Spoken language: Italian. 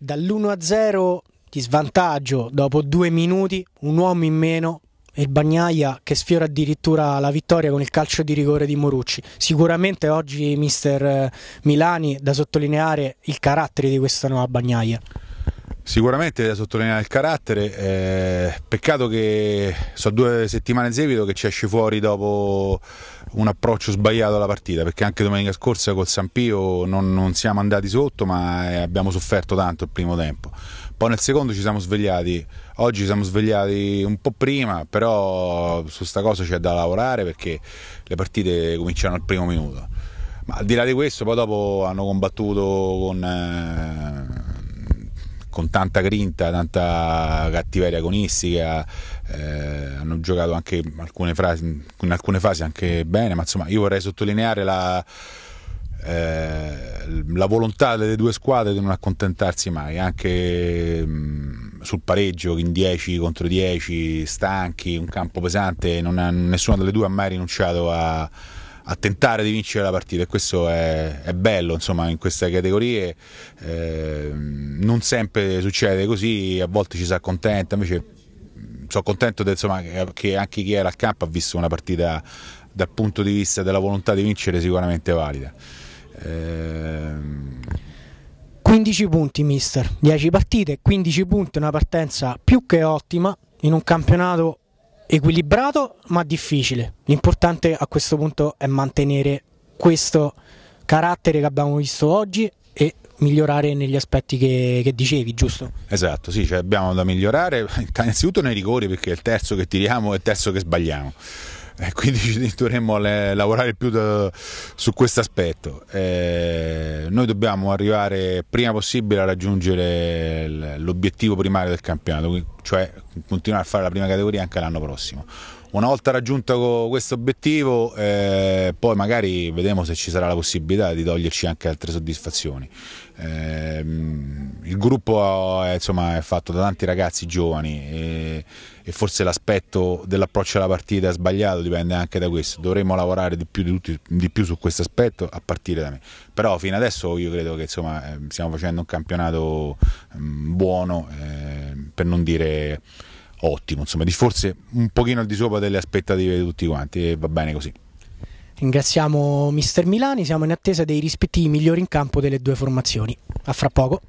Dall'1-0 a di svantaggio dopo due minuti, un uomo in meno e il Bagnaia che sfiora addirittura la vittoria con il calcio di rigore di Morucci. Sicuramente oggi mister eh, Milani da sottolineare il carattere di questa nuova Bagnaia. Sicuramente da sottolineare il carattere, eh, peccato che so due settimane in seguito che ci esce fuori dopo un approccio sbagliato alla partita, perché anche domenica scorsa col San Pio non, non siamo andati sotto ma eh, abbiamo sofferto tanto il primo tempo. Poi nel secondo ci siamo svegliati, oggi ci siamo svegliati un po' prima, però su sta cosa c'è da lavorare perché le partite cominciano al primo minuto. Ma al di là di questo poi dopo hanno combattuto con... Eh, con tanta grinta, tanta cattiveria agonistica, eh, hanno giocato anche alcune frasi, in alcune fasi anche bene, ma insomma io vorrei sottolineare la, eh, la volontà delle due squadre di non accontentarsi mai, anche mh, mm, sul pareggio in 10 contro 10, stanchi, un campo pesante, ha, nessuna delle due ha mai rinunciato a a tentare di vincere la partita e questo è, è bello insomma in queste categorie eh, non sempre succede così a volte ci si accontenta invece sono contento de, insomma, che anche chi era al campo ha visto una partita dal punto di vista della volontà di vincere sicuramente valida eh, 15 punti mister, 10 partite, 15 punti, una partenza più che ottima in un campionato equilibrato ma difficile. L'importante a questo punto è mantenere questo carattere che abbiamo visto oggi e migliorare negli aspetti che, che dicevi, giusto? Esatto, sì, cioè abbiamo da migliorare innanzitutto nei rigori perché è il terzo che tiriamo e il terzo che sbagliamo. e quindi dovremmo lavorare più da, su questo aspetto. Eh, noi dobbiamo arrivare prima possibile a raggiungere l'obiettivo primario del campionato, cioè continuare a fare la prima categoria anche l'anno prossimo. Una volta raggiunto questo obiettivo, eh, poi magari vedremo se ci sarà la possibilità di toglierci anche altre soddisfazioni. Eh, il gruppo è, eh, insomma, è, fatto da tanti ragazzi giovani e, e forse l'aspetto dell'approccio alla partita è sbagliato dipende anche da questo. Dovremmo lavorare di più, di tutti, di più su questo aspetto a partire da me. Però fino adesso io credo che insomma, eh, stiamo facendo un campionato mm, buono, eh, per non dire ottimo, insomma, di forse un pochino al di sopra delle aspettative di tutti quanti e va bene così. Ringraziamo Mister Milani, siamo in attesa dei rispettivi migliori in campo delle due formazioni. A fra poco.